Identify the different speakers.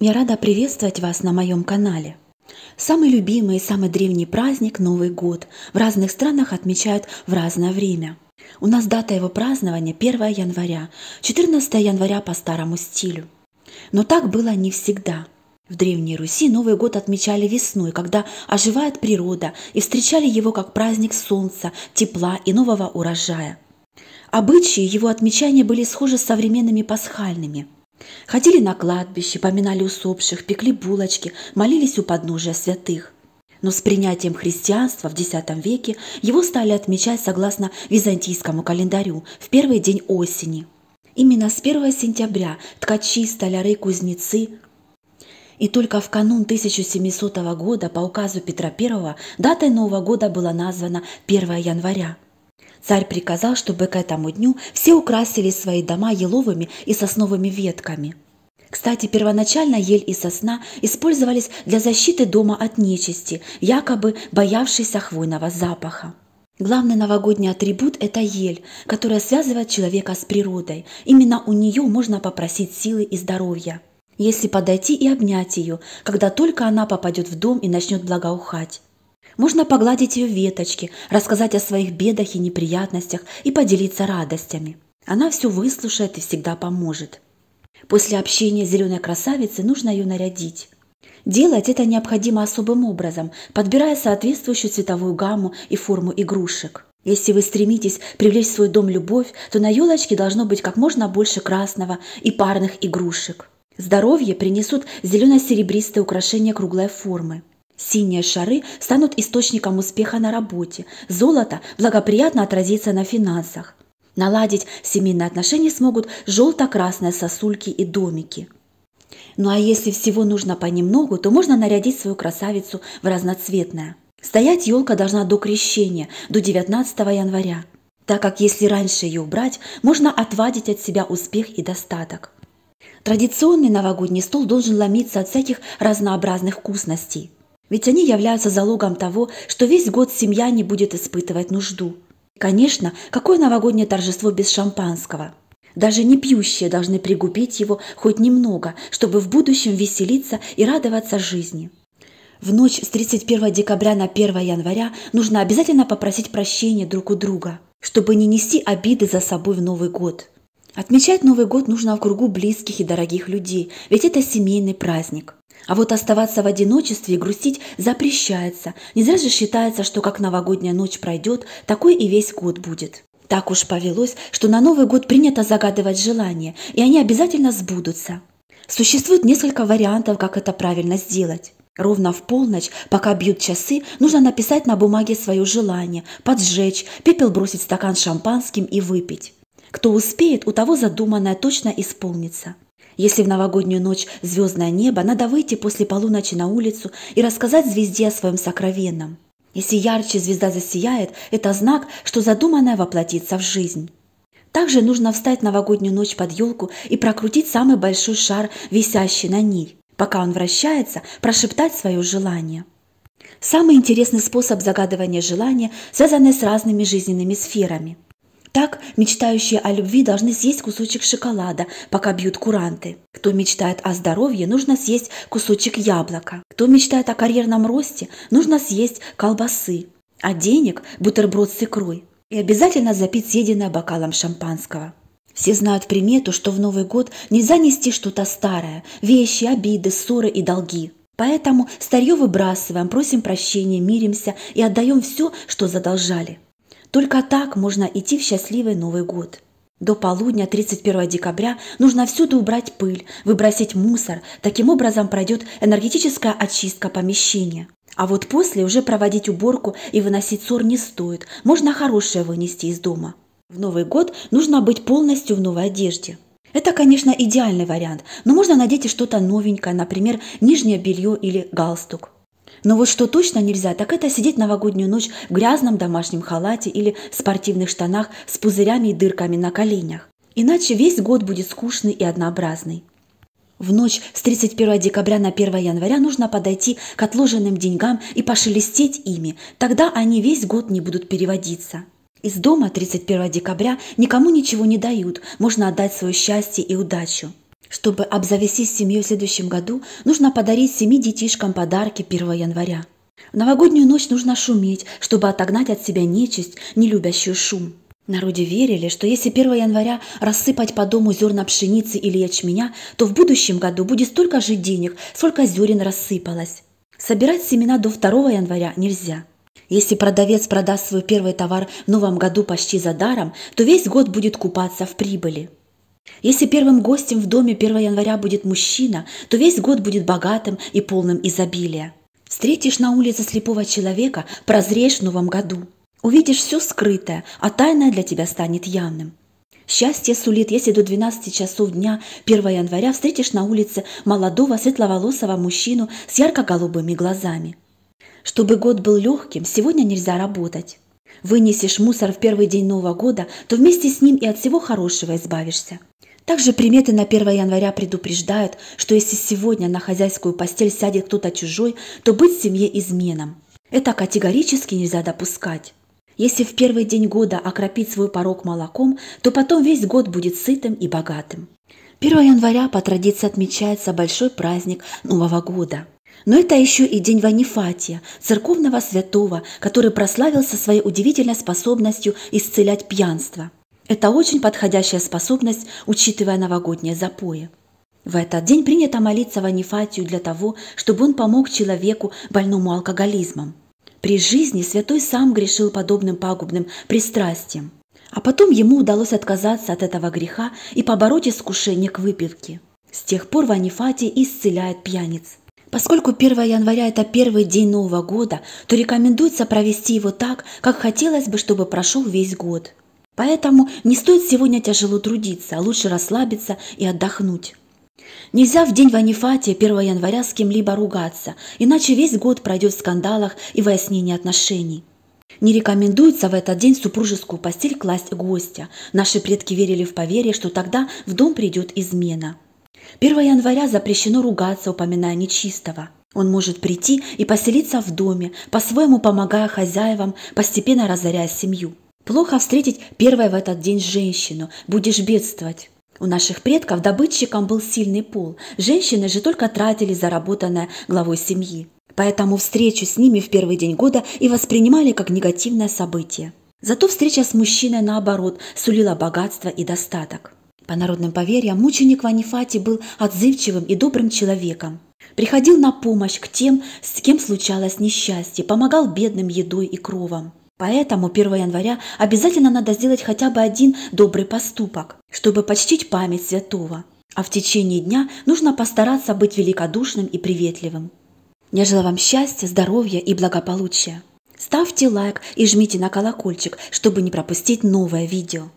Speaker 1: Я рада приветствовать вас на моем канале. Самый любимый и самый древний праздник – Новый год. В разных странах отмечают в разное время. У нас дата его празднования 1 января, 14 января по старому стилю. Но так было не всегда. В Древней Руси Новый год отмечали весной, когда оживает природа, и встречали его как праздник солнца, тепла и нового урожая. Обычаи его отмечания были схожи с современными пасхальными – Ходили на кладбище, поминали усопших, пекли булочки, молились у подножия святых. Но с принятием христианства в X веке его стали отмечать согласно византийскому календарю в первый день осени. Именно с 1 сентября ткачи, столяры, кузнецы и только в канун 1700 года по указу Петра I датой Нового года была названа 1 января – Царь приказал, чтобы к этому дню все украсили свои дома еловыми и сосновыми ветками. Кстати, первоначально ель и сосна использовались для защиты дома от нечисти, якобы боявшейся хвойного запаха. Главный новогодний атрибут – это ель, которая связывает человека с природой. Именно у нее можно попросить силы и здоровья, если подойти и обнять ее, когда только она попадет в дом и начнет благоухать. Можно погладить ее веточки, рассказать о своих бедах и неприятностях и поделиться радостями. Она все выслушает и всегда поможет. После общения с зеленой красавицей нужно ее нарядить. Делать это необходимо особым образом, подбирая соответствующую цветовую гамму и форму игрушек. Если вы стремитесь привлечь в свой дом любовь, то на елочке должно быть как можно больше красного и парных игрушек. Здоровье принесут зелено-серебристые украшения круглой формы. Синие шары станут источником успеха на работе. Золото благоприятно отразится на финансах. Наладить семейные отношения смогут желто-красные сосульки и домики. Ну а если всего нужно понемногу, то можно нарядить свою красавицу в разноцветное. Стоять елка должна до крещения, до 19 января, так как если раньше ее убрать, можно отвадить от себя успех и достаток. Традиционный новогодний стол должен ломиться от всяких разнообразных вкусностей – ведь они являются залогом того, что весь год семья не будет испытывать нужду. Конечно, какое новогоднее торжество без шампанского? Даже не пьющие должны пригубить его хоть немного, чтобы в будущем веселиться и радоваться жизни. В ночь с 31 декабря на 1 января нужно обязательно попросить прощения друг у друга, чтобы не нести обиды за собой в Новый год. Отмечать Новый год нужно в кругу близких и дорогих людей, ведь это семейный праздник. А вот оставаться в одиночестве и грустить запрещается. Не зря же считается, что как новогодняя ночь пройдет, такой и весь год будет. Так уж повелось, что на Новый год принято загадывать желания, и они обязательно сбудутся. Существует несколько вариантов, как это правильно сделать. Ровно в полночь, пока бьют часы, нужно написать на бумаге свое желание, поджечь, пепел бросить в стакан шампанским и выпить. Кто успеет, у того задуманное точно исполнится. Если в новогоднюю ночь звездное небо, надо выйти после полуночи на улицу и рассказать звезде о своем сокровенном. Если ярче звезда засияет, это знак, что задуманное воплотится в жизнь. Также нужно встать новогоднюю ночь под елку и прокрутить самый большой шар, висящий на ней. Пока он вращается, прошептать свое желание. Самый интересный способ загадывания желания связанный с разными жизненными сферами – так, мечтающие о любви должны съесть кусочек шоколада, пока бьют куранты. Кто мечтает о здоровье, нужно съесть кусочек яблока. Кто мечтает о карьерном росте, нужно съесть колбасы. А денег – бутерброд с икрой. И обязательно запить съеденное бокалом шампанского. Все знают примету, что в Новый год нельзя нести что-то старое – вещи, обиды, ссоры и долги. Поэтому старье выбрасываем, просим прощения, миримся и отдаем все, что задолжали – только так можно идти в счастливый Новый год. До полудня 31 декабря нужно всюду убрать пыль, выбросить мусор. Таким образом пройдет энергетическая очистка помещения. А вот после уже проводить уборку и выносить ссор не стоит. Можно хорошее вынести из дома. В Новый год нужно быть полностью в новой одежде. Это, конечно, идеальный вариант, но можно надеть и что-то новенькое, например, нижнее белье или галстук. Но вот что точно нельзя, так это сидеть новогоднюю ночь в грязном домашнем халате или спортивных штанах с пузырями и дырками на коленях. Иначе весь год будет скучный и однообразный. В ночь с 31 декабря на 1 января нужно подойти к отложенным деньгам и пошелестеть ими, тогда они весь год не будут переводиться. Из дома 31 декабря никому ничего не дают, можно отдать свое счастье и удачу. Чтобы обзавестись семьей в следующем году, нужно подарить семи детишкам подарки 1 января. В новогоднюю ночь нужно шуметь, чтобы отогнать от себя нечисть, не любящую шум. Народе верили, что если 1 января рассыпать по дому зерна пшеницы или ячменя, то в будущем году будет столько же денег, сколько зерен рассыпалось. Собирать семена до 2 января нельзя. Если продавец продаст свой первый товар в новом году почти за даром, то весь год будет купаться в прибыли. Если первым гостем в доме 1 января будет мужчина, то весь год будет богатым и полным изобилия. Встретишь на улице слепого человека, прозреешь в новом году. Увидишь все скрытое, а тайное для тебя станет явным. Счастье сулит, если до 12 часов дня 1 января встретишь на улице молодого светловолосого мужчину с ярко-голубыми глазами. Чтобы год был легким, сегодня нельзя работать. Вынесешь мусор в первый день Нового года, то вместе с ним и от всего хорошего избавишься. Также приметы на 1 января предупреждают, что если сегодня на хозяйскую постель сядет кто-то чужой, то быть в семье изменом. Это категорически нельзя допускать. Если в первый день года окропить свой порог молоком, то потом весь год будет сытым и богатым. 1 января по традиции отмечается большой праздник Нового года – но это еще и день Ванифатия, церковного святого, который прославился своей удивительной способностью исцелять пьянство. Это очень подходящая способность, учитывая новогодние запои. В этот день принято молиться Ванифатию для того, чтобы он помог человеку, больному алкоголизмом. При жизни святой сам грешил подобным пагубным пристрастием. А потом ему удалось отказаться от этого греха и побороть искушение к выпивке. С тех пор Ванифатий исцеляет пьяниц – Поскольку 1 января – это первый день Нового года, то рекомендуется провести его так, как хотелось бы, чтобы прошел весь год. Поэтому не стоит сегодня тяжело трудиться, а лучше расслабиться и отдохнуть. Нельзя в день Ванифатия 1 января с кем-либо ругаться, иначе весь год пройдет в скандалах и выяснении отношений. Не рекомендуется в этот день супружескую постель класть гостя. Наши предки верили в поверье, что тогда в дом придет измена – 1 января запрещено ругаться, упоминая нечистого. Он может прийти и поселиться в доме, по-своему помогая хозяевам, постепенно разоряя семью. Плохо встретить первой в этот день женщину, будешь бедствовать. У наших предков добытчиком был сильный пол, женщины же только тратили заработанное главой семьи. Поэтому встречу с ними в первый день года и воспринимали как негативное событие. Зато встреча с мужчиной, наоборот, сулила богатство и достаток. По народным поверьям, мученик Ванифати был отзывчивым и добрым человеком. Приходил на помощь к тем, с кем случалось несчастье, помогал бедным едой и кровом. Поэтому 1 января обязательно надо сделать хотя бы один добрый поступок, чтобы почтить память святого. А в течение дня нужно постараться быть великодушным и приветливым. Я желаю вам счастья, здоровья и благополучия. Ставьте лайк и жмите на колокольчик, чтобы не пропустить новое видео.